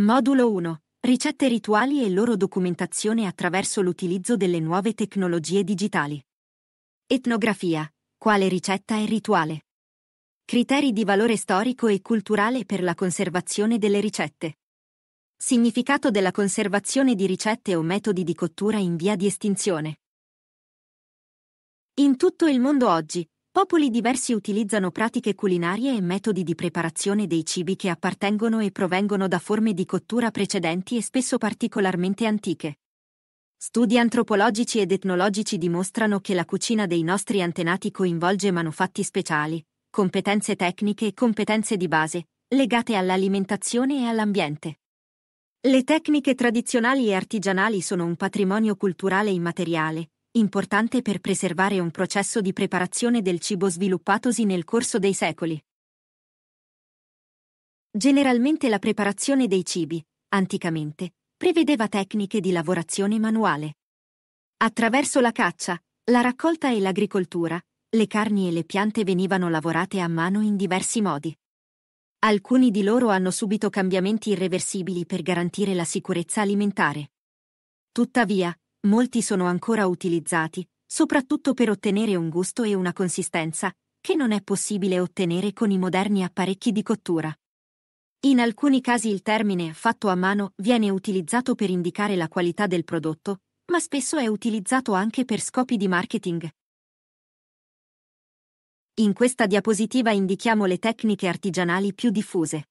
Modulo 1. Ricette rituali e loro documentazione attraverso l'utilizzo delle nuove tecnologie digitali. Etnografia. Quale ricetta e rituale? Criteri di valore storico e culturale per la conservazione delle ricette. Significato della conservazione di ricette o metodi di cottura in via di estinzione. In tutto il mondo oggi, Popoli diversi utilizzano pratiche culinarie e metodi di preparazione dei cibi che appartengono e provengono da forme di cottura precedenti e spesso particolarmente antiche. Studi antropologici ed etnologici dimostrano che la cucina dei nostri antenati coinvolge manufatti speciali, competenze tecniche e competenze di base, legate all'alimentazione e all'ambiente. Le tecniche tradizionali e artigianali sono un patrimonio culturale immateriale, importante per preservare un processo di preparazione del cibo sviluppatosi nel corso dei secoli. Generalmente la preparazione dei cibi, anticamente, prevedeva tecniche di lavorazione manuale. Attraverso la caccia, la raccolta e l'agricoltura, le carni e le piante venivano lavorate a mano in diversi modi. Alcuni di loro hanno subito cambiamenti irreversibili per garantire la sicurezza alimentare. Tuttavia, molti sono ancora utilizzati, soprattutto per ottenere un gusto e una consistenza che non è possibile ottenere con i moderni apparecchi di cottura. In alcuni casi il termine fatto a mano viene utilizzato per indicare la qualità del prodotto, ma spesso è utilizzato anche per scopi di marketing. In questa diapositiva indichiamo le tecniche artigianali più diffuse.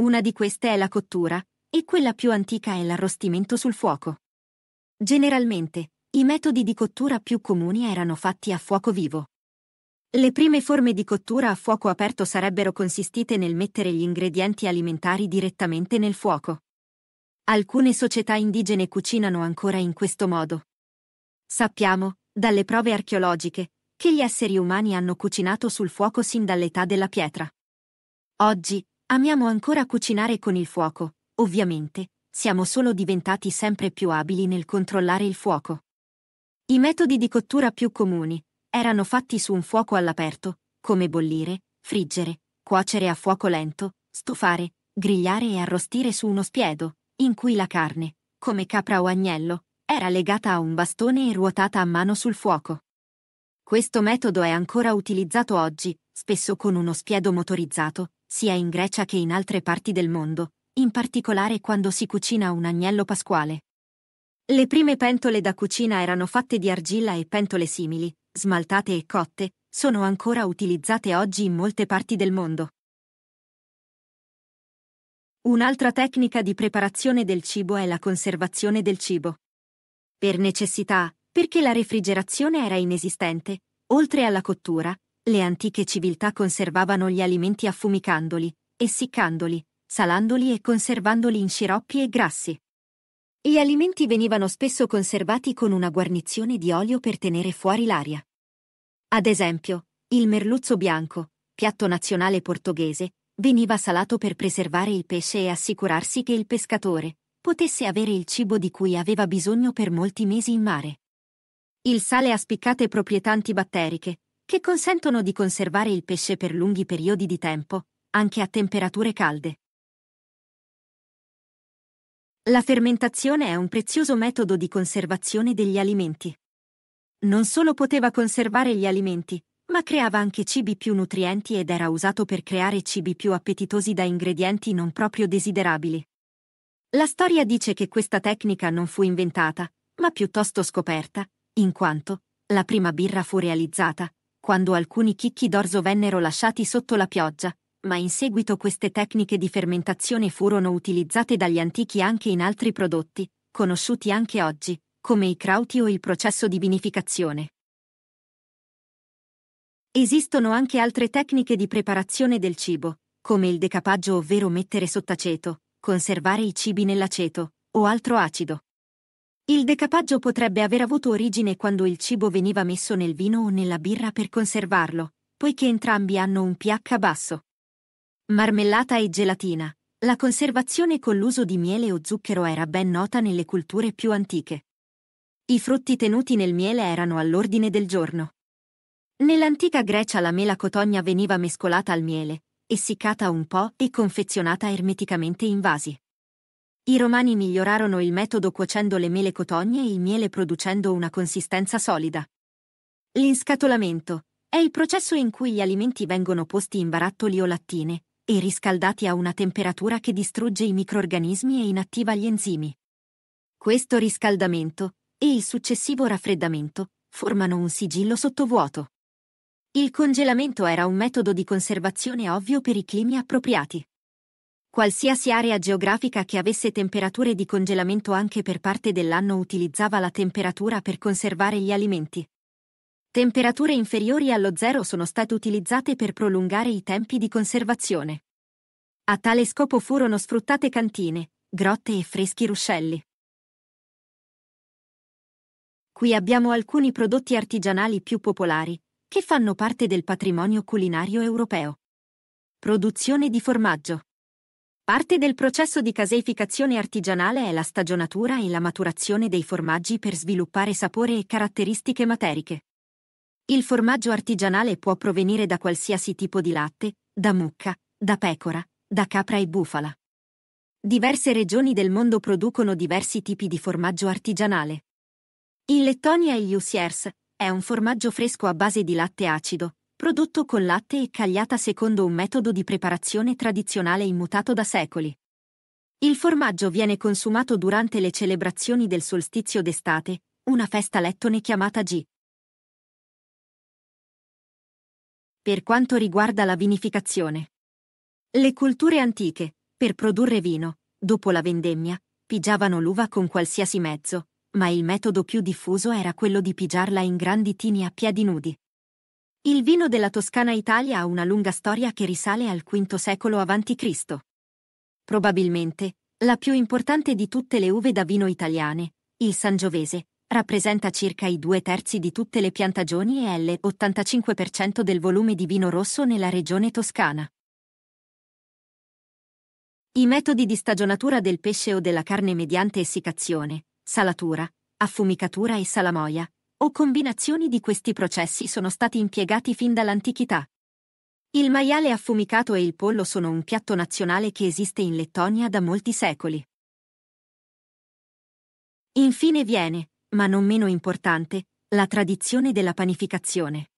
Una di queste è la cottura, e quella più antica è l'arrostimento sul fuoco. Generalmente, i metodi di cottura più comuni erano fatti a fuoco vivo. Le prime forme di cottura a fuoco aperto sarebbero consistite nel mettere gli ingredienti alimentari direttamente nel fuoco. Alcune società indigene cucinano ancora in questo modo. Sappiamo, dalle prove archeologiche, che gli esseri umani hanno cucinato sul fuoco sin dall'età della pietra. Oggi, amiamo ancora cucinare con il fuoco, ovviamente, siamo solo diventati sempre più abili nel controllare il fuoco. I metodi di cottura più comuni erano fatti su un fuoco all'aperto, come bollire, friggere, cuocere a fuoco lento, stufare, grigliare e arrostire su uno spiedo, in cui la carne, come capra o agnello, era legata a un bastone e ruotata a mano sul fuoco. Questo metodo è ancora utilizzato oggi, spesso con uno spiedo motorizzato, sia in Grecia che in altre parti del mondo, in particolare quando si cucina un agnello pasquale. Le prime pentole da cucina erano fatte di argilla e pentole simili, smaltate e cotte, sono ancora utilizzate oggi in molte parti del mondo. Un'altra tecnica di preparazione del cibo è la conservazione del cibo. Per necessità, perché la refrigerazione era inesistente, oltre alla cottura, le antiche civiltà conservavano gli alimenti affumicandoli, essiccandoli, salandoli e conservandoli in sciroppi e grassi. Gli alimenti venivano spesso conservati con una guarnizione di olio per tenere fuori l'aria. Ad esempio, il merluzzo bianco, piatto nazionale portoghese, veniva salato per preservare il pesce e assicurarsi che il pescatore potesse avere il cibo di cui aveva bisogno per molti mesi in mare. Il sale ha spiccate proprietà antibatteriche, che consentono di conservare il pesce per lunghi periodi di tempo, anche a temperature calde. La fermentazione è un prezioso metodo di conservazione degli alimenti. Non solo poteva conservare gli alimenti, ma creava anche cibi più nutrienti ed era usato per creare cibi più appetitosi da ingredienti non proprio desiderabili. La storia dice che questa tecnica non fu inventata, ma piuttosto scoperta, in quanto la prima birra fu realizzata quando alcuni chicchi d'orzo vennero lasciati sotto la pioggia, ma in seguito queste tecniche di fermentazione furono utilizzate dagli antichi anche in altri prodotti, conosciuti anche oggi, come i crauti o il processo di vinificazione. Esistono anche altre tecniche di preparazione del cibo, come il decapaggio ovvero mettere sott'aceto, conservare i cibi nell'aceto, o altro acido. Il decapaggio potrebbe aver avuto origine quando il cibo veniva messo nel vino o nella birra per conservarlo, poiché entrambi hanno un pH basso. Marmellata e gelatina. La conservazione con l'uso di miele o zucchero era ben nota nelle culture più antiche. I frutti tenuti nel miele erano all'ordine del giorno. Nell'antica Grecia la mela cotogna veniva mescolata al miele, essiccata un po' e confezionata ermeticamente in vasi. I romani migliorarono il metodo cuocendo le mele cotogne e il miele producendo una consistenza solida. L'inscatolamento è il processo in cui gli alimenti vengono posti in barattoli o lattine, e riscaldati a una temperatura che distrugge i microrganismi e inattiva gli enzimi. Questo riscaldamento e il successivo raffreddamento formano un sigillo sottovuoto. Il congelamento era un metodo di conservazione ovvio per i climi appropriati. Qualsiasi area geografica che avesse temperature di congelamento anche per parte dell'anno utilizzava la temperatura per conservare gli alimenti. Temperature inferiori allo zero sono state utilizzate per prolungare i tempi di conservazione. A tale scopo furono sfruttate cantine, grotte e freschi ruscelli. Qui abbiamo alcuni prodotti artigianali più popolari, che fanno parte del patrimonio culinario europeo. Produzione di formaggio. Parte del processo di caseificazione artigianale è la stagionatura e la maturazione dei formaggi per sviluppare sapore e caratteristiche materiche. Il formaggio artigianale può provenire da qualsiasi tipo di latte, da mucca, da pecora, da capra e bufala. Diverse regioni del mondo producono diversi tipi di formaggio artigianale. In Lettonia il Jussiers è un formaggio fresco a base di latte acido, prodotto con latte e cagliata secondo un metodo di preparazione tradizionale immutato da secoli. Il formaggio viene consumato durante le celebrazioni del solstizio d'estate, una festa lettone chiamata G. per quanto riguarda la vinificazione. Le culture antiche, per produrre vino, dopo la vendemmia, pigiavano l'uva con qualsiasi mezzo, ma il metodo più diffuso era quello di pigiarla in grandi tini a piedi nudi. Il vino della Toscana Italia ha una lunga storia che risale al V secolo a.C. Probabilmente, la più importante di tutte le uve da vino italiane, il Sangiovese, rappresenta circa i due terzi di tutte le piantagioni e l'85% del volume di vino rosso nella regione toscana. I metodi di stagionatura del pesce o della carne mediante essiccazione, salatura, affumicatura e salamoia, o combinazioni di questi processi sono stati impiegati fin dall'antichità. Il maiale affumicato e il pollo sono un piatto nazionale che esiste in Lettonia da molti secoli. Infine viene, ma non meno importante, la tradizione della panificazione.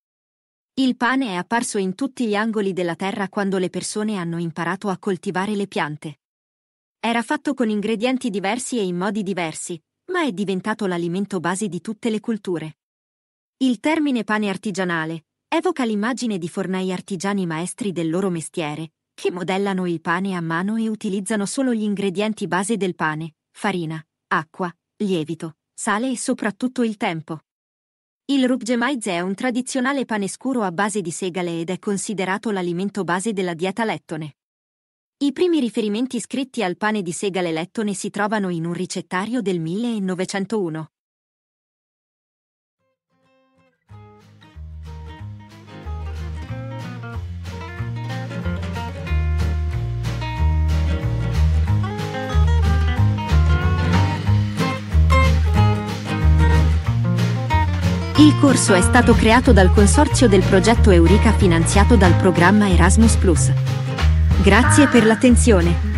Il pane è apparso in tutti gli angoli della terra quando le persone hanno imparato a coltivare le piante. Era fatto con ingredienti diversi e in modi diversi, ma è diventato l'alimento base di tutte le culture. Il termine pane artigianale evoca l'immagine di fornai artigiani maestri del loro mestiere, che modellano il pane a mano e utilizzano solo gli ingredienti base del pane, farina, acqua, lievito, sale e soprattutto il tempo. Il rubgemaiz è un tradizionale pane scuro a base di segale ed è considerato l'alimento base della dieta lettone. I primi riferimenti scritti al pane di segale lettone si trovano in un ricettario del 1901. Il corso è stato creato dal consorzio del progetto Eurica finanziato dal programma Erasmus ⁇ Grazie per l'attenzione.